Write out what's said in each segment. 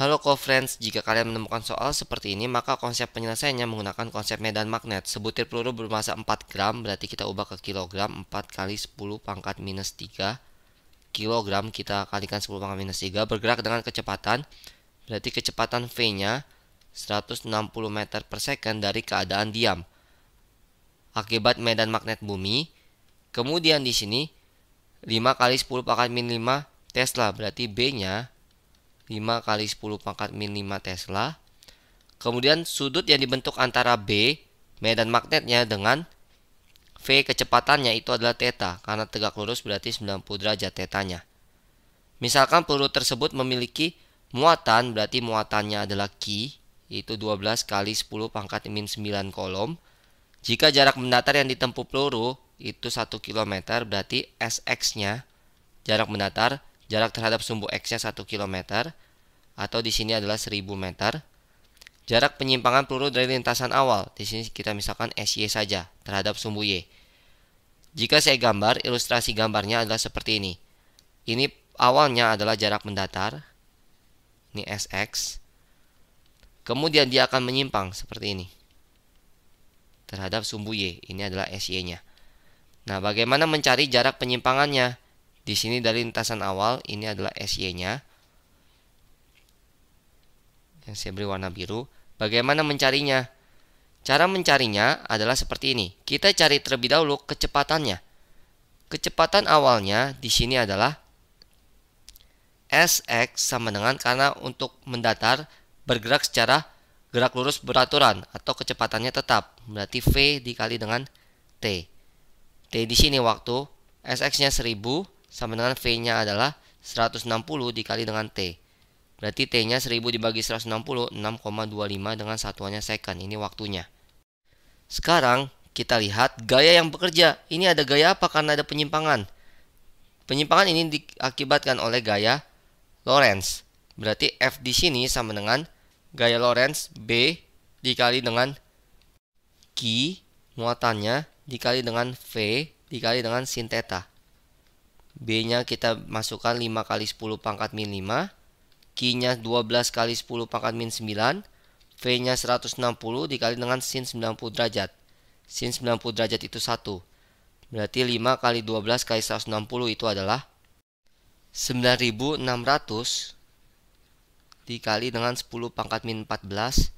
Halo co-friends, jika kalian menemukan soal seperti ini maka konsep penyelesaiannya menggunakan konsep medan magnet. Sebutir peluru bermassa 4 gram berarti kita ubah ke kilogram 4 kali 10 pangkat minus 3 kilogram kita kalikan 10 pangkat minus 3 bergerak dengan kecepatan berarti kecepatan V-nya 160 meter per second dari keadaan diam akibat medan magnet bumi. Kemudian di sini 5 kali 10 pangkat minus 5 Tesla berarti B-nya 5 kali 10 pangkat min 5 Tesla. Kemudian sudut yang dibentuk antara B, medan magnetnya dengan V kecepatannya itu adalah theta karena tegak lurus berarti 90 derajat tetanya. Misalkan peluru tersebut memiliki muatan berarti muatannya adalah Q yaitu 12 kali 10 pangkat min 9 kolom. Jika jarak mendatar yang ditempuh peluru itu 1 km berarti SX-nya jarak mendatar jarak terhadap sumbu X-nya 1 km atau di sini adalah 1000 meter. Jarak penyimpangan peluru dari lintasan awal, di sini kita misalkan SY saja terhadap sumbu Y. Jika saya gambar, ilustrasi gambarnya adalah seperti ini. Ini awalnya adalah jarak mendatar. Ini SX. Kemudian dia akan menyimpang seperti ini. Terhadap sumbu Y, ini adalah SY-nya. Nah, bagaimana mencari jarak penyimpangannya? Di sini dari lintasan awal, ini adalah SY-nya yang saya beri warna biru. Bagaimana mencarinya? Cara mencarinya adalah seperti ini. Kita cari terlebih dahulu kecepatannya. Kecepatan awalnya di sini adalah SX sama dengan karena untuk mendatar bergerak secara gerak lurus beraturan atau kecepatannya tetap. Berarti V dikali dengan T. T di sini waktu SX-nya 1000 sama dengan V-nya adalah 160 dikali dengan T. Berarti T-nya 1000 dibagi 160, 6,25 dengan satuannya second. Ini waktunya. Sekarang kita lihat gaya yang bekerja. Ini ada gaya apa? Karena ada penyimpangan. Penyimpangan ini diakibatkan oleh gaya Lorentz. Berarti F di sini sama dengan gaya Lorentz B dikali dengan Q muatannya dikali dengan V dikali dengan sin theta. B-nya kita masukkan 5 kali 10 pangkat min 5 Q-nya 12 kali 10 pangkat min 9, V-nya 160 dikali dengan sin 90 derajat. Sin 90 derajat itu 1. Berarti 5 kali 12 kali 160 itu adalah 9600 dikali dengan 10 pangkat min 14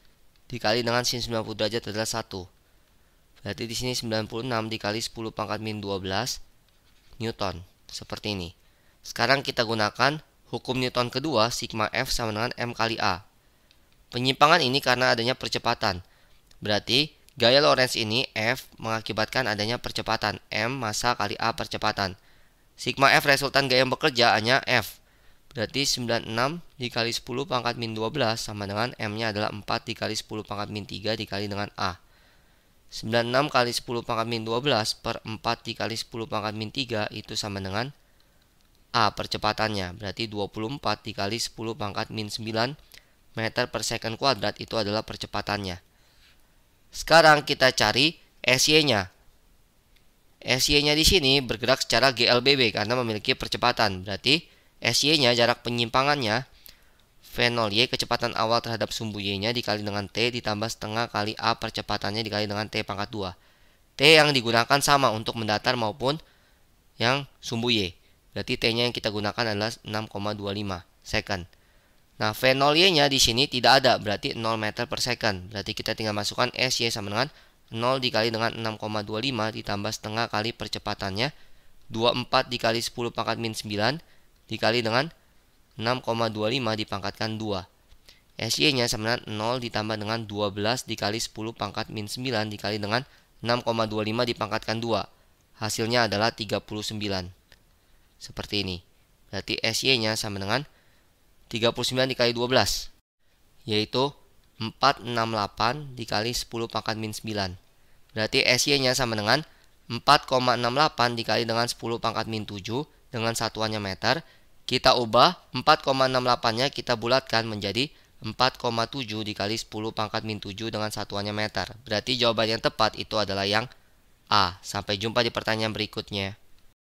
dikali dengan sin 90 derajat adalah 1. Berarti di sini 96 dikali 10 pangkat min 12 Newton. Seperti ini. Sekarang kita gunakan hukum Newton kedua sigma F sama dengan M kali A. Penyimpangan ini karena adanya percepatan. Berarti gaya Lorentz ini F mengakibatkan adanya percepatan M masa kali A percepatan. Sigma F resultan gaya yang bekerja hanya F. Berarti 96 dikali 10 pangkat min 12 sama dengan M-nya adalah 4 dikali 10 pangkat min 3 dikali dengan A. 96 kali 10 pangkat min 12 per 4 dikali 10 pangkat min 3 itu sama dengan A percepatannya. Berarti 24 dikali 10 pangkat min 9 meter per second kuadrat itu adalah percepatannya. Sekarang kita cari SY-nya. SY-nya di sini bergerak secara GLBB karena memiliki percepatan. Berarti SY-nya jarak penyimpangannya V0Y kecepatan awal terhadap sumbu Y-nya dikali dengan T ditambah setengah kali A percepatannya dikali dengan T pangkat 2. T yang digunakan sama untuk mendatar maupun yang sumbu Y. Berarti T-nya yang kita gunakan adalah 6,25 second. Nah, V0Y-nya di sini tidak ada, berarti 0 meter per second. Berarti kita tinggal masukkan S-Y sama dengan 0 dikali dengan 6,25 ditambah setengah kali percepatannya. 24 dikali 10 pangkat min 9 dikali dengan 6,25 dipangkatkan 2. SY-nya sama dengan 0 ditambah dengan 12 dikali 10 pangkat min 9 dikali dengan 6,25 dipangkatkan 2. Hasilnya adalah 39 seperti ini. Berarti SY-nya sama dengan 39 dikali 12, yaitu 468 dikali 10 pangkat min 9. Berarti SY-nya sama dengan 4,68 dikali dengan 10 pangkat min 7 dengan satuannya meter. Kita ubah 4,68-nya kita bulatkan menjadi 4,7 dikali 10 pangkat min 7 dengan satuannya meter. Berarti jawaban yang tepat itu adalah yang A. Sampai jumpa di pertanyaan berikutnya.